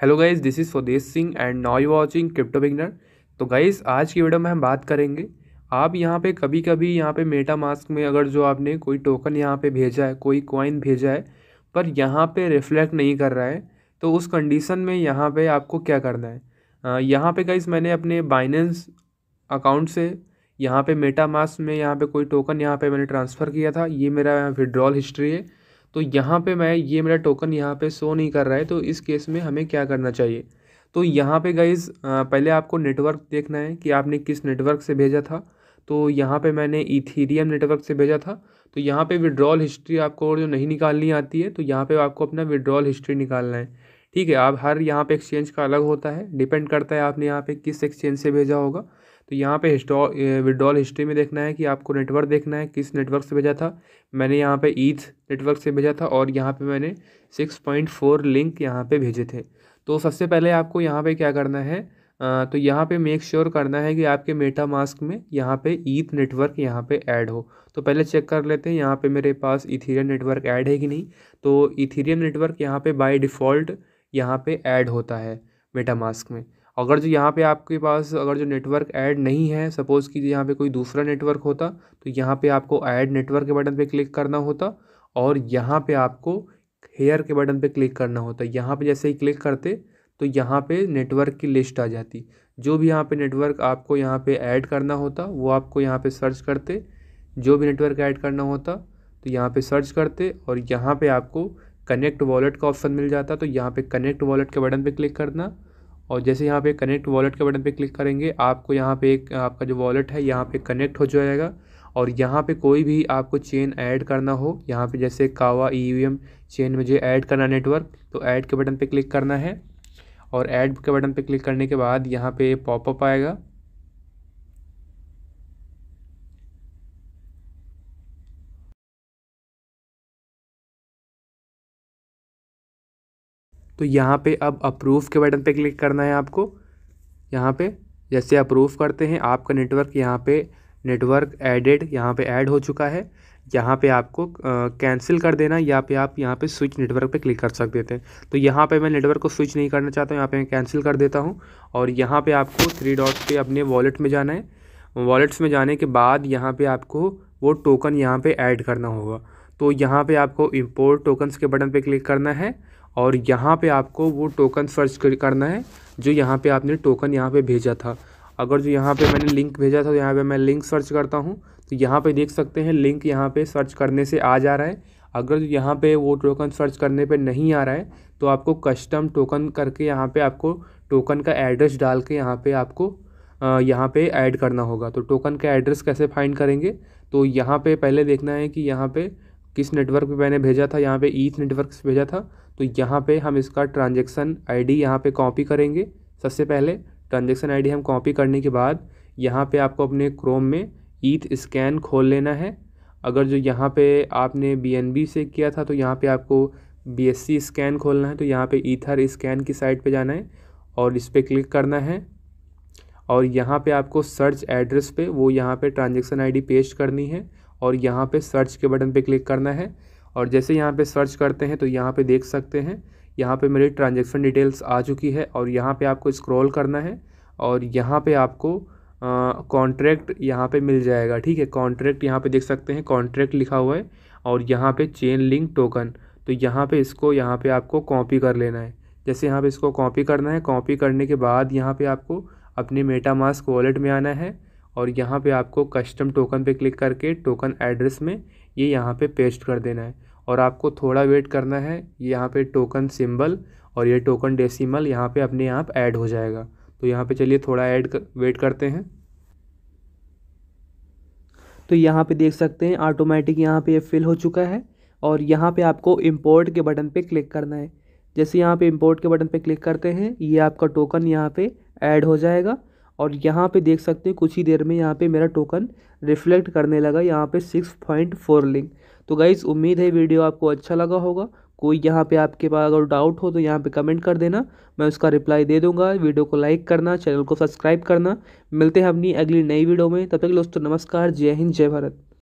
hello guys this is Swadesh Singh and now you watching crypto beginner तो guys आज की video में हम बात करेंगे आप यहाँ पे कभी कभी यहाँ पे मेटा मास्क में अगर जो आपने कोई टोकन यहाँ पे भेजा है कोई कॉइन भेजा है पर यहाँ पे रिफ्लेक्ट नहीं कर रहा है तो उस कंडीशन में यहाँ पे आपको क्या करना है यहाँ पे गाइज मैंने अपने बाइनेंस अकाउंट से यहाँ पे मेटा मास्क में यहाँ पे कोई टोकन यहाँ पे मैंने ट्रांसफ़र किया था ये मेरा विड्रॉल हिस्ट्री है तो यहाँ पे मैं ये मेरा टोकन यहाँ पे शो नहीं कर रहा है तो इस केस में हमें क्या करना चाहिए तो यहाँ पे गाइज पहले आपको नेटवर्क देखना है कि आपने किस नेटवर्क से भेजा था तो यहाँ पे मैंने इथीरियम नेटवर्क से भेजा था तो यहाँ पे विड्रॉल हिस्ट्री आपको जो नहीं निकालनी आती है तो यहाँ पर आपको अपना विड्रॉल हिस्ट्री निकालना है ठीक है आप हर यहाँ पर एक्सचेंज का अलग होता है डिपेंड करता है आपने यहाँ पर किस एक्सचेंज से भेजा होगा तो यहाँ पे हिस्टॉ विड्रॉल हिस्ट्री में देखना है कि आपको नेटवर्क देखना है किस नेटवर्क से भेजा था मैंने यहाँ पे ईथ नेटवर्क से भेजा था और यहाँ पे मैंने सिक्स पॉइंट फोर लिंक यहाँ पे भेजे थे तो सबसे पहले आपको यहाँ पे क्या करना है आ, तो यहाँ पे मेक श्योर sure करना है कि आपके मेटा मास्क में यहाँ पे ईथ नेटवर्क यहाँ पे ऐड हो तो पहले चेक कर लेते हैं यहाँ पे मेरे पास इथीरियम नेटवर्क ऐड है कि नहीं तो इथीरियम नेटवर्क यहाँ पे बाय डिफ़ॉल्ट यहाँ पे ऐड होता है मेटा मास्क में अगर जो यहाँ पे आपके पास अगर जो नेटवर्क ऐड नहीं है सपोज़ कि यहाँ पे कोई दूसरा नेटवर्क होता तो यहाँ पे आपको ऐड नेटवर्क के बटन पे क्लिक करना होता और यहाँ पे आपको हेयर के बटन पे क्लिक करना होता यहाँ पे जैसे ही क्लिक करते तो यहाँ पे नेटवर्क की लिस्ट आ जाती जो भी यहाँ पे नेटवर्क आपको यहाँ पे ऐड करना होता वो आपको यहाँ पे सर्च करते जो भी नेटवर्क ऐड करना होता तो यहाँ पे सर्च करते और यहाँ पे आपको कनेक्ट वॉलेट का ऑप्शन मिल जाता तो यहाँ पे कनेक्ट वॉलेट के बटन पे क्लिक करना और जैसे यहाँ पे कनेक्ट वॉलेट के बटन पे क्लिक करेंगे आपको यहाँ पे एक आपका जो वॉलेट है यहाँ पे कनेक्ट हो जाएगा और यहाँ पे कोई भी आपको चेन ऐड करना हो यहाँ पे जैसे कावा ई चेन मुझे ऐड करना नेटवर्क तो ऐड के बटन पे क्लिक करना है और ऐड के बटन पे क्लिक करने के बाद यहाँ पे पॉपअप आएगा तो यहाँ पे अब अप्रूव के बटन पे क्लिक करना है आपको यहाँ पे जैसे अप्रूव करते हैं आपका नेटवर्क यहाँ पे नेटवर्क एडेड यहाँ पे ऐड हो चुका है यहाँ पे आपको कैंसिल कर देना या पे आप यहाँ पे स्विच नेटवर्क पे क्लिक कर सकते थे तो यहाँ पे मैं नेटवर्क को स्विच नहीं करना चाहता हूँ यहाँ पे मैं कैंसिल कर देता हूँ और यहाँ पे आपको थ्री डॉट पे अपने वॉलेट में जाना है वॉलेट्स में जाने के बाद यहाँ पे आपको वो टोकन यहाँ पे ऐड करना होगा तो यहाँ पे आपको इम्पोर्ट टोकन्स के बटन पर क्लिक करना है और यहाँ पे आपको वो टोकन सर्च करना है जो यहाँ पे आपने टोकन यहाँ पे भेजा था अगर जो यहाँ पे मैंने लिंक भेजा था तो यहाँ पे मैं लिंक सर्च करता हूँ तो यहाँ पे देख सकते हैं लिंक यहाँ पे सर्च करने से आ जा रहा है अगर जो यहाँ पे वो टोकन सर्च करने पे नहीं आ रहा है तो आपको कस्टम टोकन करके यहाँ पर आपको टोकन का एड्रेस डाल के यहाँ पर आपको यहाँ पे ऐड करना होगा तो टोकन का एड्रेस कैसे फाइंड करेंगे तो यहाँ पे पहले देखना है कि यहाँ पे किस नेटवर्क पे मैंने भेजा था यहाँ पे ईथ नेटवर्क से भेजा था तो यहाँ पे हम इसका ट्रांजेक्शन आई डी यहाँ पर कॉपी करेंगे सबसे पहले ट्रांजेक्शन आई डी हम कॉपी करने के बाद यहाँ पर आपको अपने क्रोम में ईथ स्कैन खोल लेना है अगर जो यहाँ पे आपने बी से किया था तो यहाँ पे आपको बी स्कैन खोलना है तो यहाँ पे ईथर स्कैन की साइट पे जाना है और इस पर क्लिक करना है और यहाँ पे आपको सर्च एड्रेस पे वो यहाँ पे ट्रांजेक्शन आईडी पेस्ट करनी है और यहाँ पे सर्च के बटन पे क्लिक करना है और जैसे यहाँ पे सर्च करते हैं तो यहाँ पे देख सकते हैं यहाँ पे मेरी ट्रांजैक्शन डिटेल्स आ चुकी है और यहाँ पे आपको स्क्रॉल करना है और यहाँ पे आपको कॉन्ट्रैक्ट यहाँ पे मिल जाएगा ठीक है कॉन्ट्रैक्ट यहाँ पे देख सकते हैं कॉन्ट्रैक्ट लिखा हुआ है और यहाँ पर चेन लिंक टोकन तो यहाँ पर इसको यहाँ पर आपको कॉपी कर लेना है जैसे यहाँ पर इसको कॉपी करना है कॉपी करने के बाद यहाँ पर आपको अपने मेटा मास्क वॉलेट में आना है और यहाँ पे आपको कस्टम टोकन पे क्लिक करके टोकन एड्रेस में ये यहाँ पे पेस्ट कर देना है और आपको थोड़ा वेट करना है यहाँ पे टोकन सिंबल और ये टोकन डेसिमल यहाँ पे अपने आप ऐड हो जाएगा तो यहाँ पे चलिए थोड़ा ऐड कर, वेट करते हैं तो यहाँ पे देख सकते हैं ऑटोमेटिक यहाँ पे ये फिल हो चुका है और यहाँ पर आपको इम्पोर्ट के बटन पर क्लिक करना है जैसे यहाँ पर इम्पोर्ट के बटन पर क्लिक करते हैं ये आपका टोकन यहाँ पर ऐड हो जाएगा और यहाँ पे देख सकते हैं कुछ ही देर में यहाँ पे मेरा टोकन रिफ्लेक्ट करने लगा यहाँ पे सिक्स पॉइंट फोर लिंक तो गाइज़ उम्मीद है वीडियो आपको अच्छा लगा होगा कोई यहाँ पे आपके पास अगर डाउट हो तो यहाँ पे कमेंट कर देना मैं उसका रिप्लाई दे दूंगा वीडियो को लाइक करना चैनल को सब्सक्राइब करना मिलते हैं अपनी अगली नई वीडियो में तब तक दोस्तों नमस्कार जय हिंद जय भारत